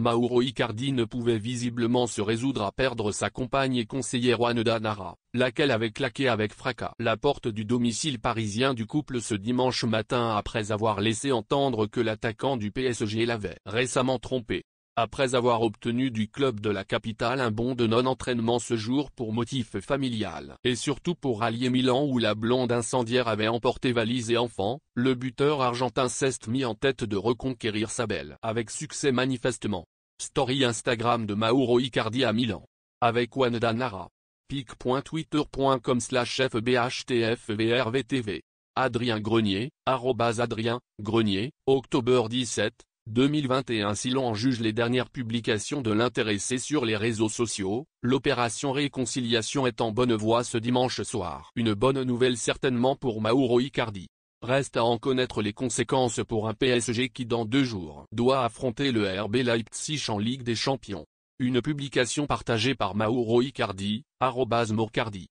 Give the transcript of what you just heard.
Mauro Icardi ne pouvait visiblement se résoudre à perdre sa compagne et conseillère Juan Danara, laquelle avait claqué avec fracas la porte du domicile parisien du couple ce dimanche matin après avoir laissé entendre que l'attaquant du PSG l'avait récemment trompé après avoir obtenu du club de la capitale un bon de non-entraînement ce jour pour motif familial. Et surtout pour rallier Milan où la blonde incendiaire avait emporté valise et enfants, le buteur argentin s'est mis en tête de reconquérir sa belle. Avec succès manifestement. Story Instagram de Mauro Icardi à Milan. Avec Juan Danara. pic.twitter.com slash fbhtfvrvtv. Adrien Grenier, arrobas Adrien, Grenier, octobre 17, 2021 Si l'on juge les dernières publications de l'intéressé sur les réseaux sociaux, l'opération réconciliation est en bonne voie ce dimanche soir. Une bonne nouvelle certainement pour Mauro Icardi. Reste à en connaître les conséquences pour un PSG qui dans deux jours doit affronter le RB Leipzig en Ligue des Champions. Une publication partagée par Mauro Icardi, arrobas Mourcardi.